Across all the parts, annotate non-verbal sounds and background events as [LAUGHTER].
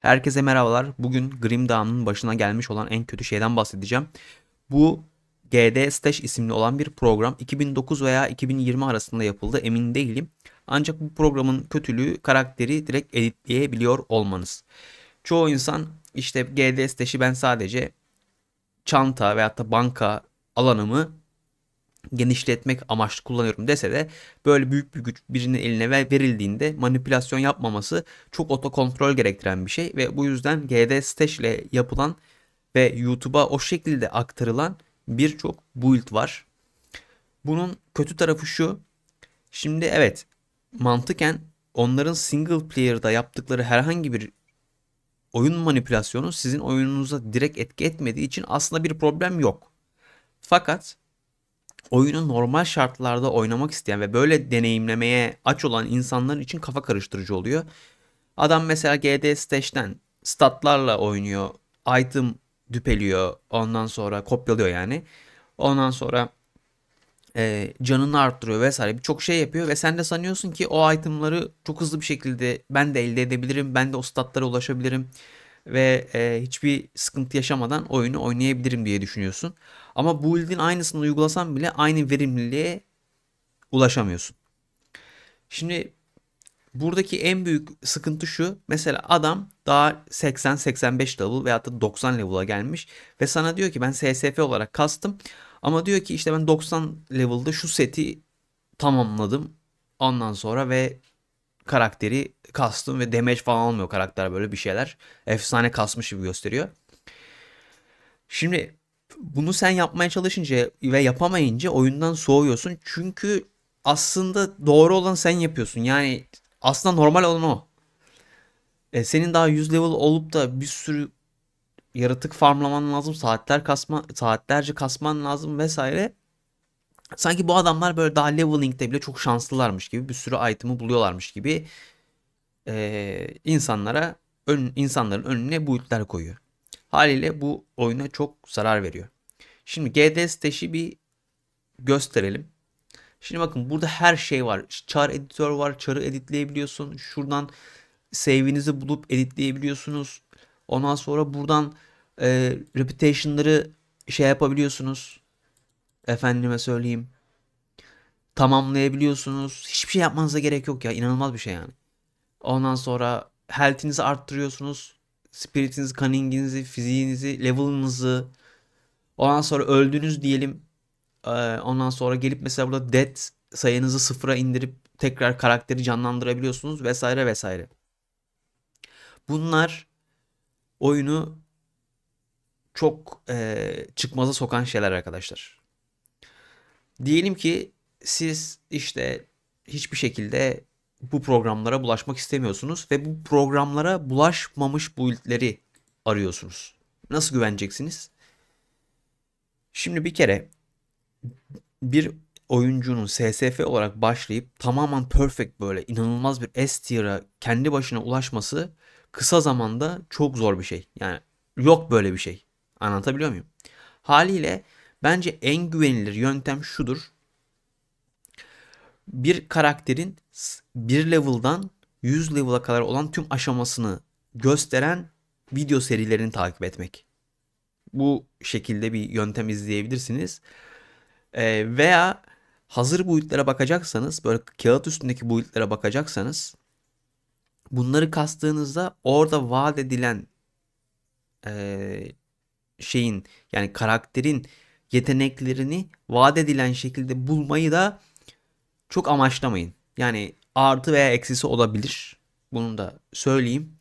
Herkese merhabalar. Bugün Grim Dawn'ın başına gelmiş olan en kötü şeyden bahsedeceğim. Bu GD Stash isimli olan bir program 2009 veya 2020 arasında yapıldı emin değilim. Ancak bu programın kötülüğü karakteri direkt editleyebiliyor olmanız. Çoğu insan işte GD Stash'i ben sadece çanta veyahut da banka alanımı genişletmek amaçlı kullanıyorum dese de böyle büyük bir güç birinin eline verildiğinde manipülasyon yapmaması çok oto kontrol gerektiren bir şey ve bu yüzden GD Stash ile yapılan ve YouTube'a o şekilde aktarılan birçok build var. Bunun kötü tarafı şu. Şimdi evet mantıken onların single player'da yaptıkları herhangi bir oyun manipülasyonu sizin oyununuza direkt etki etmediği için aslında bir problem yok. Fakat oyunu normal şartlarda oynamak isteyen ve böyle deneyimlemeye aç olan insanların için kafa karıştırıcı oluyor. Adam mesela GD Stash'ten statlarla oynuyor. Item düpeliyor. Ondan sonra kopyalıyor yani. Ondan sonra e, canını arttırıyor vesaire birçok şey yapıyor ve sen de sanıyorsun ki o itemları çok hızlı bir şekilde ben de elde edebilirim. Ben de o statlara ulaşabilirim ve e, hiçbir sıkıntı yaşamadan oyunu oynayabilirim diye düşünüyorsun. Ama bu build'in aynısını uygulasan bile aynı verimliliğe ulaşamıyorsun. Şimdi buradaki en büyük sıkıntı şu. Mesela adam daha 80-85 level veyahut da 90 level'a gelmiş ve sana diyor ki ben SSF olarak kastım ama diyor ki işte ben 90 level'da şu seti tamamladım ondan sonra ve karakteri kastım ve damage falan almıyor karakter böyle bir şeyler. Efsane kasmış gibi gösteriyor. Şimdi bunu sen yapmaya çalışınca ve yapamayınca oyundan soğuyorsun. Çünkü aslında doğru olan sen yapıyorsun. Yani aslında normal olan o. E, senin daha 100 level olup da bir sürü yaratık farmlaman lazım. Saatler kasma, saatlerce kasman lazım vesaire. Sanki bu adamlar böyle daha leveling'de bile çok şanslılarmış gibi bir sürü item'ı buluyorlarmış gibi e, insanlara ön, insanların önüne bu itler koyuyor. Haliyle bu oyuna çok zarar veriyor. Şimdi GD Stash'i bir gösterelim. Şimdi bakın burada her şey var. Char editör var. Char'ı editleyebiliyorsun. Şuradan save'inizi bulup editleyebiliyorsunuz. Ondan sonra buradan e, reputation'ları şey yapabiliyorsunuz. Efendime söyleyeyim. Tamamlayabiliyorsunuz. Hiçbir şey yapmanıza gerek yok ya. İnanılmaz bir şey yani. Ondan sonra health'inizi arttırıyorsunuz. Spiritinizi, cunning'inizi, fiziğinizi, level'ınızı. Ondan sonra öldünüz diyelim. Ee, ondan sonra gelip mesela burada death sayınızı sıfıra indirip tekrar karakteri canlandırabiliyorsunuz vesaire vesaire. Bunlar oyunu çok e, çıkmaza sokan şeyler arkadaşlar. Diyelim ki siz işte hiçbir şekilde bu programlara bulaşmak istemiyorsunuz ve bu programlara bulaşmamış build'leri arıyorsunuz. Nasıl güveneceksiniz? Şimdi bir kere bir oyuncunun SSF olarak başlayıp tamamen perfect böyle inanılmaz bir S tier'a kendi başına ulaşması kısa zamanda çok zor bir şey. Yani yok böyle bir şey. Anlatabiliyor muyum? Haliyle Bence en güvenilir yöntem şudur. Bir karakterin bir level'dan 100 level'a kadar olan tüm aşamasını gösteren video serilerini takip etmek. Bu şekilde bir yöntem izleyebilirsiniz. E, veya hazır boyutlara bakacaksanız, böyle kağıt üstündeki boyutlara bakacaksanız bunları kastığınızda orada vaat edilen e, şeyin yani karakterin yeteneklerini vaat edilen şekilde bulmayı da çok amaçlamayın. Yani artı veya eksisi olabilir. Bunu da söyleyeyim.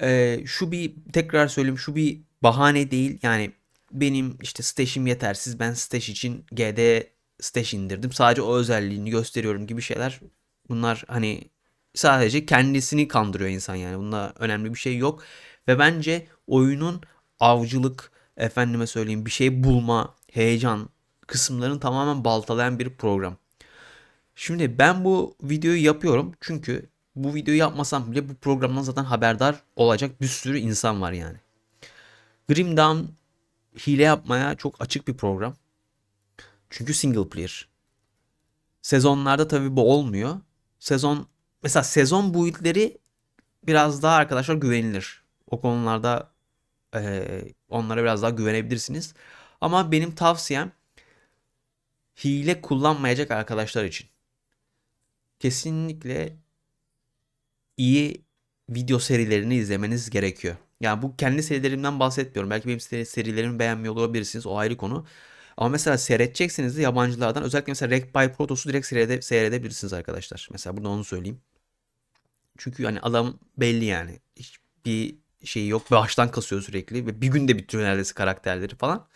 Ee, şu bir tekrar söyleyeyim şu bir bahane değil. Yani benim işte stash'im yetersiz. Ben stash için GD stash indirdim. Sadece o özelliğini gösteriyorum gibi şeyler. Bunlar hani sadece kendisini kandırıyor insan yani. Bunda önemli bir şey yok. Ve bence oyunun avcılık, efendime söyleyeyim bir şey bulma, heyecan kısımlarını tamamen baltalayan bir program. Şimdi ben bu videoyu yapıyorum çünkü bu videoyu yapmasam bile bu programdan zaten haberdar olacak bir sürü insan var yani. Grim Dawn hile yapmaya çok açık bir program. Çünkü single player. Sezonlarda tabi bu olmuyor. Sezon mesela sezon build'leri biraz daha arkadaşlar güvenilir. O konularda e, onlara biraz daha güvenebilirsiniz. Ama benim tavsiyem hile kullanmayacak arkadaşlar için. Kesinlikle iyi video serilerini izlemeniz gerekiyor. Yani bu kendi serilerimden bahsetmiyorum. Belki benim serilerimi beğenmiyor olabilirsiniz. O ayrı konu. Ama mesela seyredeceksiniz, de yabancılardan özellikle mesela Rek by Protos'u direkt seyrede, seyredebilirsiniz arkadaşlar. Mesela burada onu söyleyeyim. Çünkü hani adam belli yani. Hiçbir şeyi yok. Baştan kasıyor sürekli ve bir günde bitiyor neredeyse karakterleri falan.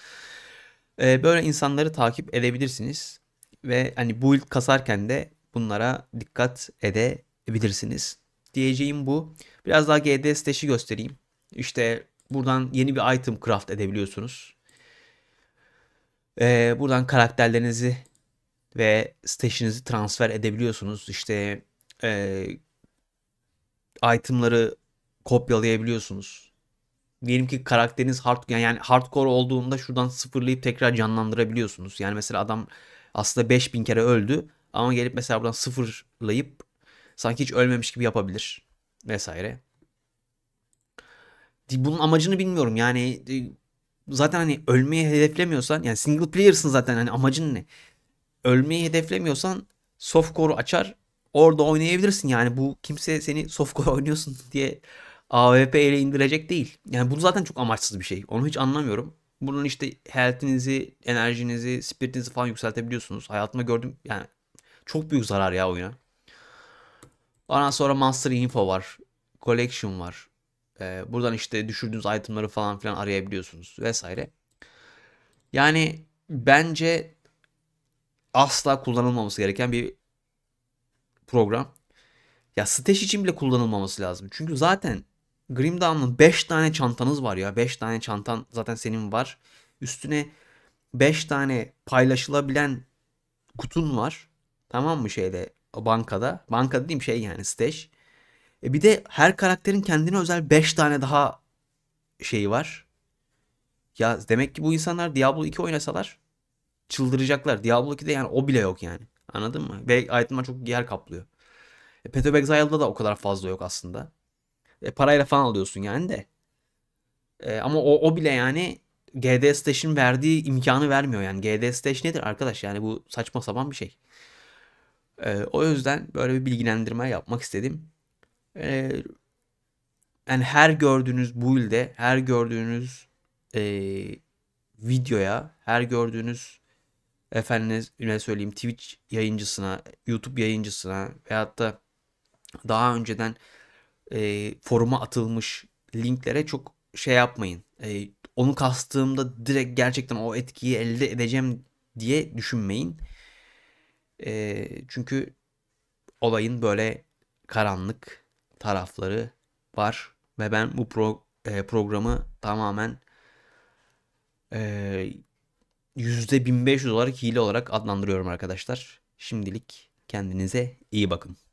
Ee, böyle insanları takip edebilirsiniz. Ve hani bu ilk kasarken de bunlara dikkat edebilirsiniz. Diyeceğim bu. Biraz daha GD stash'i göstereyim. İşte buradan yeni bir item craft edebiliyorsunuz. Ee, buradan karakterlerinizi ve stash'inizi transfer edebiliyorsunuz. İşte e, itemları kopyalayabiliyorsunuz. Diyelim ki karakteriniz hard, yani hardcore olduğunda şuradan sıfırlayıp tekrar canlandırabiliyorsunuz. Yani mesela adam aslında 5000 kere öldü ama gelip mesela buradan sıfırlayıp sanki hiç ölmemiş gibi yapabilir vesaire. Bunun amacını bilmiyorum yani zaten hani ölmeyi hedeflemiyorsan yani single player'sın zaten hani amacın ne? Ölmeyi hedeflemiyorsan softcore açar orada oynayabilirsin yani bu kimse seni softcore [LAUGHS] oynuyorsun diye AWP ile indirecek değil. Yani bu zaten çok amaçsız bir şey. Onu hiç anlamıyorum. Bunun işte health'inizi, enerjinizi, spiritinizi falan yükseltebiliyorsunuz. Hayatımda gördüm yani çok büyük zarar ya oyuna. Ondan sonra Master Info var. Collection var. Ee, buradan işte düşürdüğünüz itemları falan filan arayabiliyorsunuz vesaire. Yani bence asla kullanılmaması gereken bir program. Ya stage için bile kullanılmaması lazım. Çünkü zaten Grim Dawn'ın 5 tane çantanız var ya. 5 tane çantan zaten senin var. Üstüne 5 tane paylaşılabilen kutun var. Tamam mı şeyde bankada. Banka dediğim şey yani stash. E bir de her karakterin kendine özel 5 tane daha şeyi var. Ya demek ki bu insanlar Diablo 2 oynasalar çıldıracaklar. Diablo 2'de yani o bile yok yani. Anladın mı? Ve item'lar çok yer kaplıyor. E, Path da o kadar fazla yok aslında. E, parayla falan alıyorsun yani de. E, ama o, o bile yani GD Stash'in verdiği imkanı vermiyor yani. GD Stash nedir arkadaş yani bu saçma sapan bir şey. E, o yüzden böyle bir bilgilendirme yapmak istedim. E, yani her gördüğünüz bu ilde her gördüğünüz e, videoya, her gördüğünüz efendime söyleyeyim Twitch yayıncısına, YouTube yayıncısına veyahut da daha önceden e, foruma atılmış linklere çok şey yapmayın. E, onu kastığımda direkt gerçekten o etkiyi elde edeceğim diye düşünmeyin. E, çünkü olayın böyle karanlık tarafları var ve ben bu pro, e, programı tamamen e, %1500 olarak hile olarak adlandırıyorum arkadaşlar. Şimdilik kendinize iyi bakın.